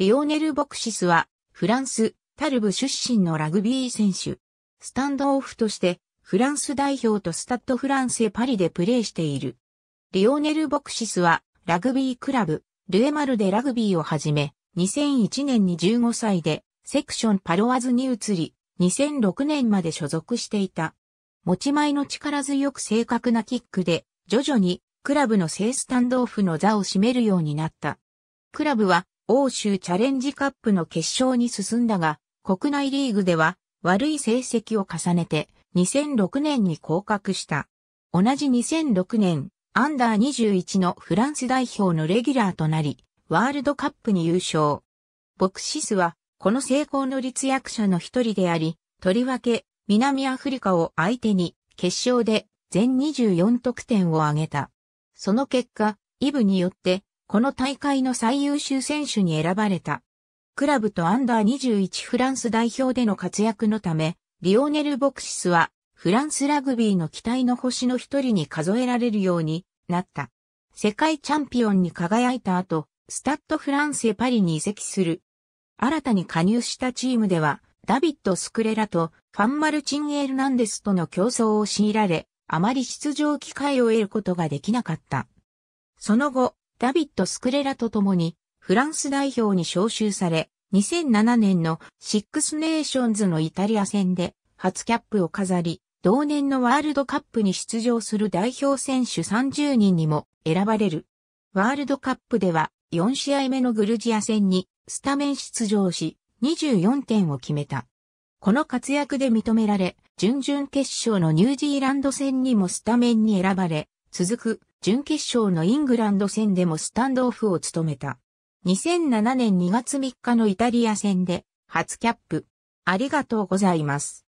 リオネル・ボクシスは、フランス、タルブ出身のラグビー選手。スタンドオフとして、フランス代表とスタッド・フランセ・パリでプレーしている。リオネル・ボクシスは、ラグビークラブ、ルエマルでラグビーを始め、2001年に15歳で、セクション・パロワズに移り、2006年まで所属していた。持ち前の力強く正確なキックで、徐々に、クラブの正スタンドオフの座を占めるようになった。クラブは、欧州チャレンジカップの決勝に進んだが、国内リーグでは悪い成績を重ねて2006年に降格した。同じ2006年、アンダー21のフランス代表のレギュラーとなり、ワールドカップに優勝。ボクシスは、この成功の立役者の一人であり、とりわけ、南アフリカを相手に、決勝で全24得点を挙げた。その結果、イブによって、この大会の最優秀選手に選ばれた。クラブとアンダー21フランス代表での活躍のため、リオネル・ボクシスはフランスラグビーの期待の星の一人に数えられるようになった。世界チャンピオンに輝いた後、スタッド・フランセ・パリに移籍する。新たに加入したチームでは、ダビッド・スクレラとファン・マルチン・エルナンデスとの競争を強いられ、あまり出場機会を得ることができなかった。その後、ダビッド・スクレラと共に、フランス代表に招集され、2007年のシックスネーションズのイタリア戦で初キャップを飾り、同年のワールドカップに出場する代表選手30人にも選ばれる。ワールドカップでは4試合目のグルジア戦にスタメン出場し24点を決めた。この活躍で認められ、準々決勝のニュージーランド戦にもスタメンに選ばれ、続く準決勝のイングランド戦でもスタンドオフを務めた。2007年2月3日のイタリア戦で初キャップ。ありがとうございます。